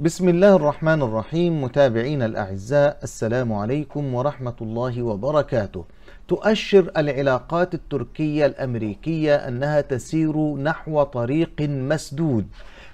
بسم الله الرحمن الرحيم متابعين الأعزاء السلام عليكم ورحمة الله وبركاته تؤشر العلاقات التركية الأمريكية أنها تسير نحو طريق مسدود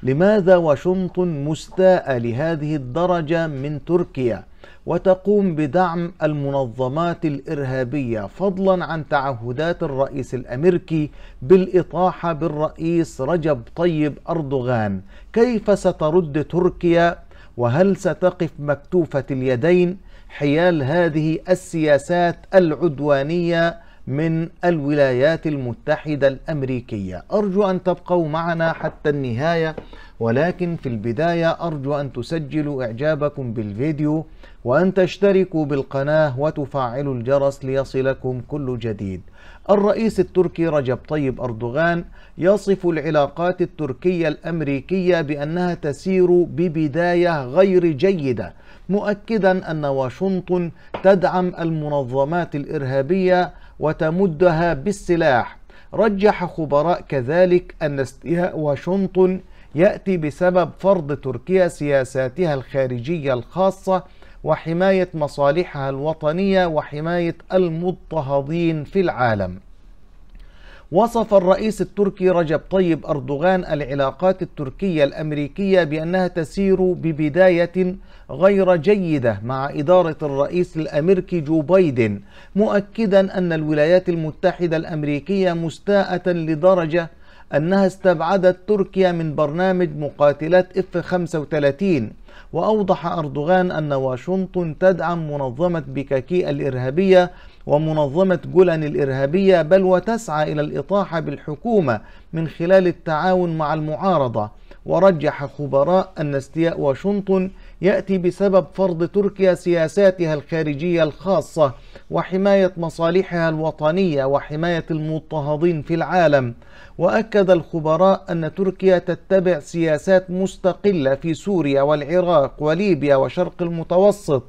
لماذا واشنطن مستاء لهذه الدرجة من تركيا؟ وتقوم بدعم المنظمات الإرهابية فضلا عن تعهدات الرئيس الأمريكي بالإطاحة بالرئيس رجب طيب أردوغان كيف سترد تركيا وهل ستقف مكتوفة اليدين حيال هذه السياسات العدوانية من الولايات المتحدة الأمريكية أرجو أن تبقوا معنا حتى النهاية ولكن في البداية أرجو أن تسجلوا إعجابكم بالفيديو وأن تشتركوا بالقناة وتفعلوا الجرس ليصلكم كل جديد الرئيس التركي رجب طيب أردوغان يصف العلاقات التركية الأمريكية بأنها تسير ببداية غير جيدة مؤكدا أن واشنطن تدعم المنظمات الإرهابية وتمدها بالسلاح رجح خبراء كذلك أن استياء واشنطن يأتي بسبب فرض تركيا سياساتها الخارجية الخاصة وحماية مصالحها الوطنية وحماية المضطهدين في العالم وصف الرئيس التركي رجب طيب أردوغان العلاقات التركية الأمريكية بأنها تسير ببداية غير جيدة مع إدارة الرئيس الأمريكي جو بايدن مؤكدا أن الولايات المتحدة الأمريكية مستاءة لدرجة أنها استبعدت تركيا من برنامج مقاتلات اف 35 وأوضح أردوغان أن واشنطن تدعم منظمة بكاكي الإرهابية ومنظمة جولان الإرهابية بل وتسعى إلى الإطاحة بالحكومة من خلال التعاون مع المعارضة ورجح خبراء أن استياء واشنطن يأتي بسبب فرض تركيا سياساتها الخارجية الخاصة وحماية مصالحها الوطنية وحماية المضطهدين في العالم وأكد الخبراء أن تركيا تتبع سياسات مستقلة في سوريا والعراق وليبيا وشرق المتوسط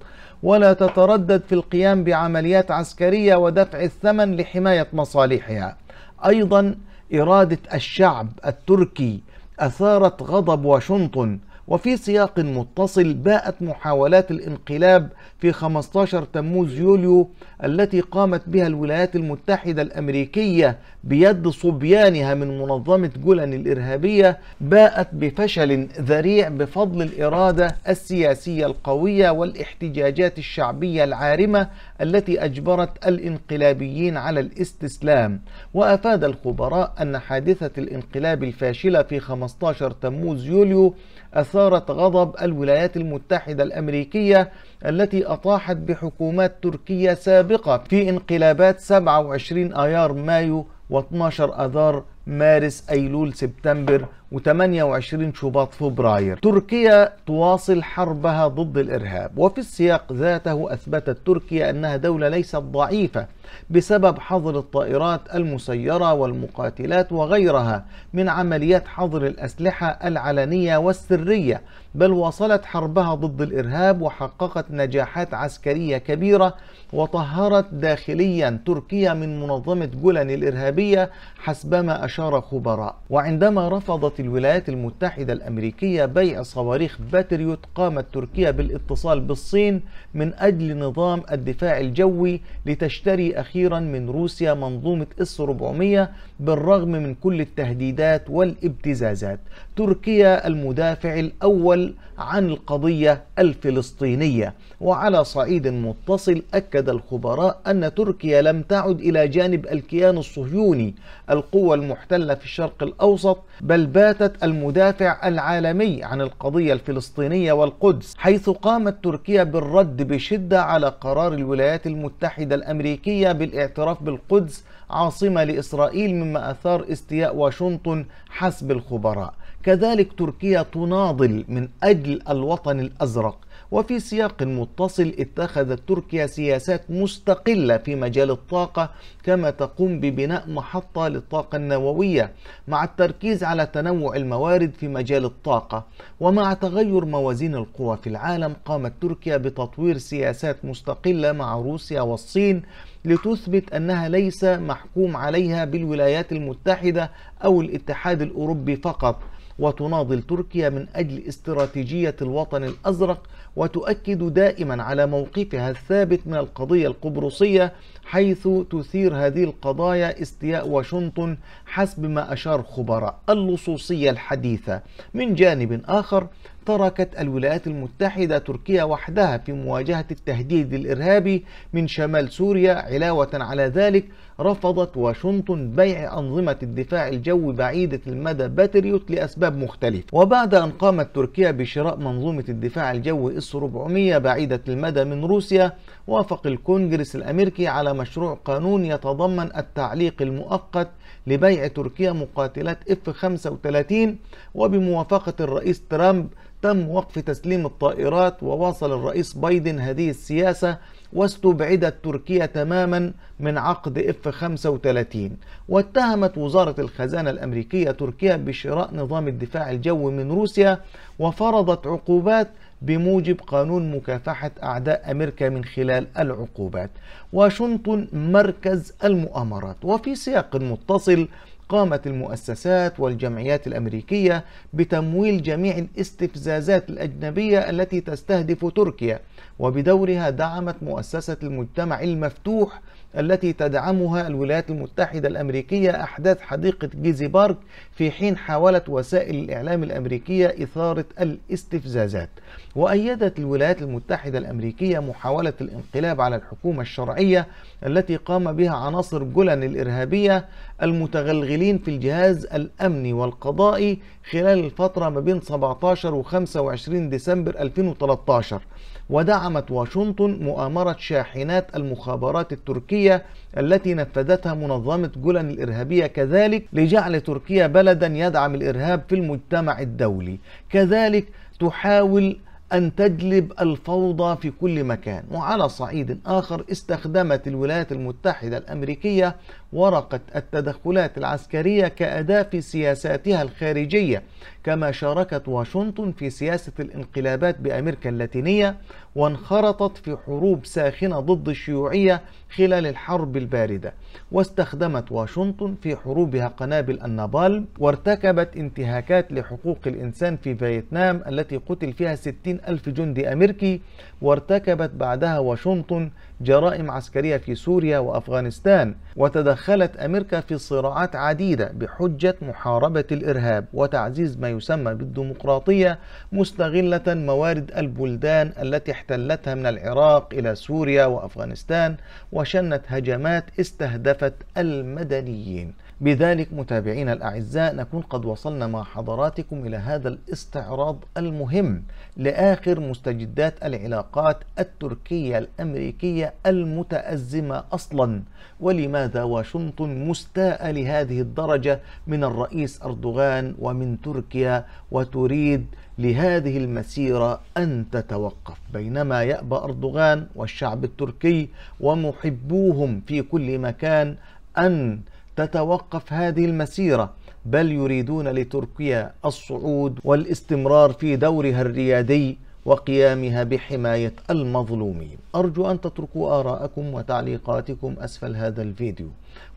ولا تتردد في القيام بعمليات عسكرية ودفع الثمن لحماية مصالحها أيضا إرادة الشعب التركي أثارت غضب واشنطن وفي سياق متصل باءت محاولات الانقلاب في 15 تموز يوليو التي قامت بها الولايات المتحدة الأمريكية بيد صبيانها من منظمة جولان الإرهابية باءت بفشل ذريع بفضل الإرادة السياسية القوية والاحتجاجات الشعبية العارمة التي أجبرت الانقلابيين على الاستسلام وأفاد الخبراء أن حادثة الانقلاب الفاشلة في 15 تموز يوليو أثارت غضب الولايات المتحدة الأمريكية التي أطاحت بحكومات تركية سابقة في انقلابات 27 آيار مايو و12 أذار مارس أيلول سبتمبر و28 شباط فبراير تركيا تواصل حربها ضد الإرهاب وفي السياق ذاته أثبتت تركيا أنها دولة ليست ضعيفة بسبب حظر الطائرات المسيرة والمقاتلات وغيرها من عمليات حظر الأسلحة العلنية والسرية بل واصلت حربها ضد الإرهاب وحققت نجاحات عسكرية كبيرة وطهرت داخليا تركيا من منظمة جولان الإرهابية حسبما أشار خبراء وعندما رفضت الولايات المتحدة الأمريكية بيع صواريخ باتريوت قامت تركيا بالاتصال بالصين من أجل نظام الدفاع الجوي لتشتري أخيرا من روسيا منظومة إس 400 بالرغم من كل التهديدات والابتزازات تركيا المدافع الاول عن القضيه الفلسطينيه وعلى صعيد متصل اكد الخبراء ان تركيا لم تعد الى جانب الكيان الصهيوني القوه المحتله في الشرق الاوسط بل باتت المدافع العالمي عن القضيه الفلسطينيه والقدس حيث قامت تركيا بالرد بشده على قرار الولايات المتحده الامريكيه بالاعتراف بالقدس عاصمه لاسرائيل مما اثار استياء واشنطن حسب الخبراء كذلك تركيا تناضل من أجل الوطن الأزرق وفي سياق متصل اتخذت تركيا سياسات مستقلة في مجال الطاقة كما تقوم ببناء محطة للطاقة النووية مع التركيز على تنوع الموارد في مجال الطاقة ومع تغير موازين القوى في العالم قامت تركيا بتطوير سياسات مستقلة مع روسيا والصين لتثبت أنها ليس محكوم عليها بالولايات المتحدة أو الاتحاد الأوروبي فقط وتناضل تركيا من أجل استراتيجية الوطن الأزرق وتؤكد دائما على موقفها الثابت من القضية القبرصية حيث تثير هذه القضايا استياء واشنطن حسب ما أشار خبراء اللصوصية الحديثة من جانب آخر تركت الولايات المتحدة تركيا وحدها في مواجهة التهديد الإرهابي من شمال سوريا علاوة على ذلك رفضت واشنطن بيع أنظمة الدفاع الجوي بعيدة المدى باتريوت لأسباب مختلفة وبعد أن قامت تركيا بشراء منظومة الدفاع الجوي اس 400 بعيدة المدى من روسيا وافق الكونجرس الأمريكي على مشروع قانون يتضمن التعليق المؤقت لبيع تركيا مقاتلات اف 35 وبموافقة الرئيس ترامب تم وقف تسليم الطائرات وواصل الرئيس بايدن هذه السياسة واستبعدت تركيا تماما من عقد اف 35 واتهمت وزارة الخزانة الامريكية تركيا بشراء نظام الدفاع الجوي من روسيا وفرضت عقوبات بموجب قانون مكافحة أعداء أمريكا من خلال العقوبات واشنطن مركز المؤامرات وفي سياق متصل قامت المؤسسات والجمعيات الأمريكية بتمويل جميع الاستفزازات الأجنبية التي تستهدف تركيا وبدورها دعمت مؤسسة المجتمع المفتوح التي تدعمها الولايات المتحدة الأمريكية أحداث حديقة جيزي بارك في حين حاولت وسائل الإعلام الأمريكية إثارة الاستفزازات وأيدت الولايات المتحدة الأمريكية محاولة الانقلاب على الحكومة الشرعية التي قام بها عناصر جولان الإرهابية المتغلغلة الشاغلين في الجهاز الأمني والقضائي خلال الفترة ما بين 17 و 25 ديسمبر 2013 ودعمت واشنطن مؤامرة شاحنات المخابرات التركية التي نفذتها منظمة جولان الإرهابية كذلك لجعل تركيا بلدا يدعم الإرهاب في المجتمع الدولي كذلك تحاول أن تجلب الفوضى في كل مكان وعلى صعيد آخر استخدمت الولايات المتحدة الأمريكية ورقة التدخلات العسكرية كأداة في سياساتها الخارجية كما شاركت واشنطن في سياسة الانقلابات بأمريكا اللاتينية وانخرطت في حروب ساخنة ضد الشيوعية خلال الحرب الباردة واستخدمت واشنطن في حروبها قنابل النابالم وارتكبت انتهاكات لحقوق الإنسان في فيتنام التي قتل فيها 60 ألف جندي أمريكي وارتكبت بعدها واشنطن جرائم عسكرية في سوريا وأفغانستان وتدخلت دخلت أمريكا في صراعات عديدة بحجة محاربة الإرهاب وتعزيز ما يسمى بالديمقراطية مستغلة موارد البلدان التي احتلتها من العراق إلى سوريا وأفغانستان وشنت هجمات استهدفت المدنيين بذلك متابعينا الأعزاء نكون قد وصلنا مع حضراتكم إلى هذا الاستعراض المهم لآخر مستجدات العلاقات التركية الأمريكية المتأزمة أصلا ولماذا واشنطن مستاءة لهذه الدرجة من الرئيس أردوغان ومن تركيا وتريد لهذه المسيرة أن تتوقف بينما يأبى أردوغان والشعب التركي ومحبوهم في كل مكان أن تتوقف هذه المسيرة بل يريدون لتركيا الصعود والاستمرار في دورها الريادي وقيامها بحماية المظلومين أرجو أن تتركوا آراءكم وتعليقاتكم أسفل هذا الفيديو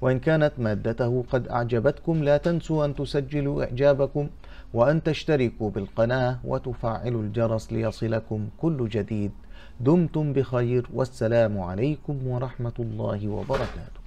وإن كانت مادته قد أعجبتكم لا تنسوا أن تسجلوا إعجابكم وأن تشتركوا بالقناة وتفعلوا الجرس ليصلكم كل جديد دمتم بخير والسلام عليكم ورحمة الله وبركاته